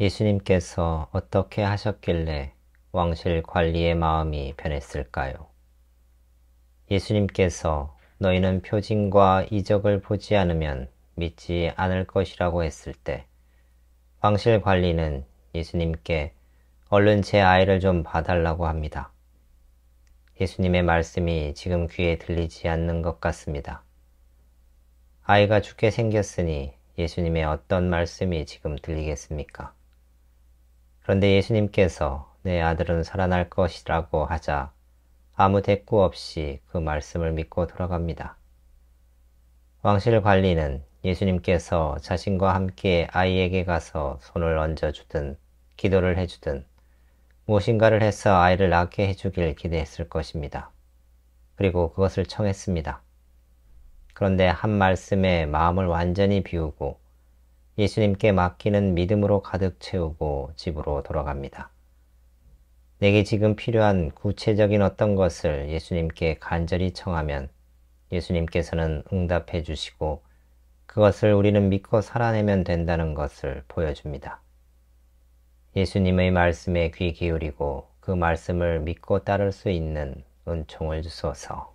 예수님께서 어떻게 하셨길래 왕실 관리의 마음이 변했을까요? 예수님께서 너희는 표징과 이적을 보지 않으면 믿지 않을 것이라고 했을 때 왕실 관리는 예수님께 얼른 제 아이를 좀 봐달라고 합니다. 예수님의 말씀이 지금 귀에 들리지 않는 것 같습니다. 아이가 죽게 생겼으니 예수님의 어떤 말씀이 지금 들리겠습니까? 그런데 예수님께서 내 아들은 살아날 것이라고 하자 아무 대꾸 없이 그 말씀을 믿고 돌아갑니다. 왕실 관리는 예수님께서 자신과 함께 아이에게 가서 손을 얹어주든 기도를 해주든 무엇인가를 해서 아이를 낳게 해주길 기대했을 것입니다. 그리고 그것을 청했습니다. 그런데 한 말씀에 마음을 완전히 비우고 예수님께 맡기는 믿음으로 가득 채우고 집으로 돌아갑니다. 내게 지금 필요한 구체적인 어떤 것을 예수님께 간절히 청하면 예수님께서는 응답해 주시고 그것을 우리는 믿고 살아내면 된다는 것을 보여줍니다. 예수님의 말씀에 귀 기울이고 그 말씀을 믿고 따를 수 있는 은총을 주소서.